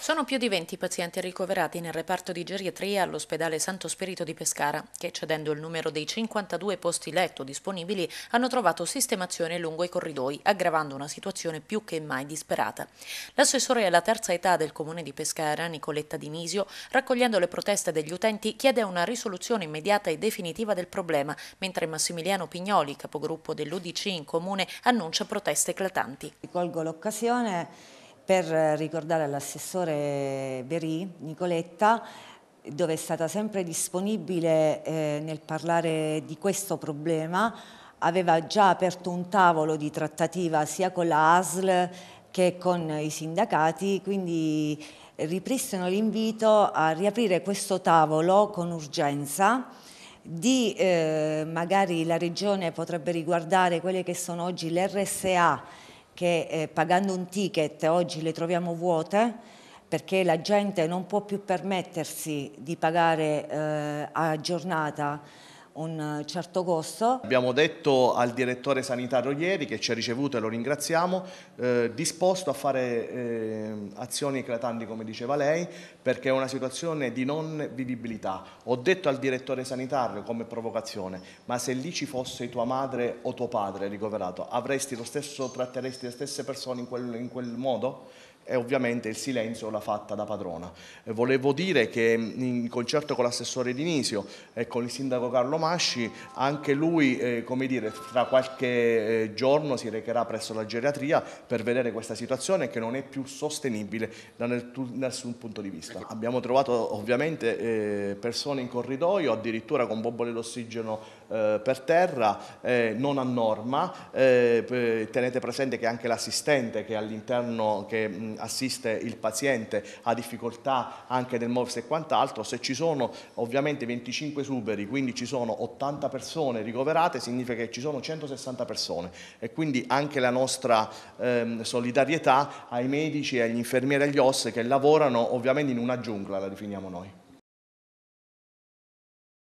Sono più di 20 pazienti ricoverati nel reparto di geriatria all'ospedale Santo Spirito di Pescara, che cedendo il numero dei 52 posti letto disponibili hanno trovato sistemazione lungo i corridoi, aggravando una situazione più che mai disperata. L'assessore alla terza età del comune di Pescara, Nicoletta Dinisio, raccogliendo le proteste degli utenti, chiede una risoluzione immediata e definitiva del problema, mentre Massimiliano Pignoli, capogruppo dell'UDC in comune, annuncia proteste eclatanti. Colgo l'occasione per ricordare all'assessore Berì, Nicoletta, dove è stata sempre disponibile eh, nel parlare di questo problema, aveva già aperto un tavolo di trattativa sia con la ASL che con i sindacati, quindi ripristino l'invito a riaprire questo tavolo con urgenza di eh, magari la regione potrebbe riguardare quelle che sono oggi le RSA che eh, pagando un ticket oggi le troviamo vuote perché la gente non può più permettersi di pagare eh, a giornata un eh, certo costo. Abbiamo detto al direttore sanitario ieri che ci ha ricevuto e lo ringraziamo, eh, disposto a fare eh, azioni eclatanti come diceva lei perché è una situazione di non vivibilità. Ho detto al direttore sanitario come provocazione ma se lì ci fosse tua madre o tuo padre ricoverato avresti lo stesso, tratteresti le stesse persone in quel, in quel modo? e ovviamente il silenzio l'ha fatta da padrona. Eh, volevo dire che in concerto con l'assessore Di e con il sindaco Carlo Masci, anche lui, eh, come dire, tra qualche eh, giorno si recherà presso la geriatria per vedere questa situazione che non è più sostenibile da nessun punto di vista. Abbiamo trovato ovviamente eh, persone in corridoio, addirittura con bombole d'ossigeno eh, per terra, non a norma. tenete presente che anche l'assistente che è all'interno che Mm, assiste il paziente, ha difficoltà anche nel muoversi e quant'altro, se ci sono ovviamente 25 superi, quindi ci sono 80 persone ricoverate, significa che ci sono 160 persone e quindi anche la nostra ehm, solidarietà ai medici, agli infermieri e agli OS che lavorano ovviamente in una giungla, la definiamo noi.